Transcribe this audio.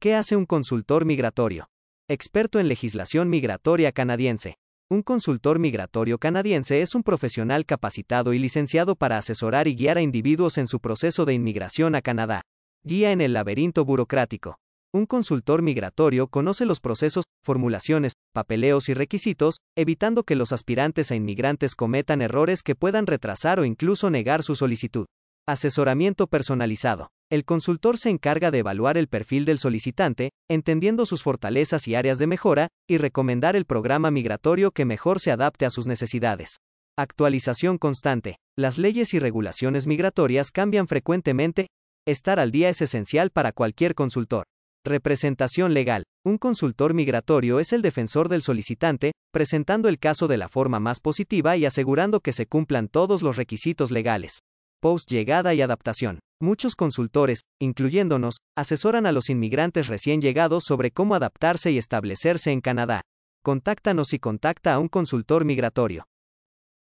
¿Qué hace un consultor migratorio? Experto en legislación migratoria canadiense. Un consultor migratorio canadiense es un profesional capacitado y licenciado para asesorar y guiar a individuos en su proceso de inmigración a Canadá. Guía en el laberinto burocrático. Un consultor migratorio conoce los procesos, formulaciones, papeleos y requisitos, evitando que los aspirantes a inmigrantes cometan errores que puedan retrasar o incluso negar su solicitud. Asesoramiento personalizado. El consultor se encarga de evaluar el perfil del solicitante, entendiendo sus fortalezas y áreas de mejora, y recomendar el programa migratorio que mejor se adapte a sus necesidades. Actualización constante. Las leyes y regulaciones migratorias cambian frecuentemente. Estar al día es esencial para cualquier consultor. Representación legal. Un consultor migratorio es el defensor del solicitante, presentando el caso de la forma más positiva y asegurando que se cumplan todos los requisitos legales. Post llegada y adaptación. Muchos consultores, incluyéndonos, asesoran a los inmigrantes recién llegados sobre cómo adaptarse y establecerse en Canadá. Contáctanos y contacta a un consultor migratorio.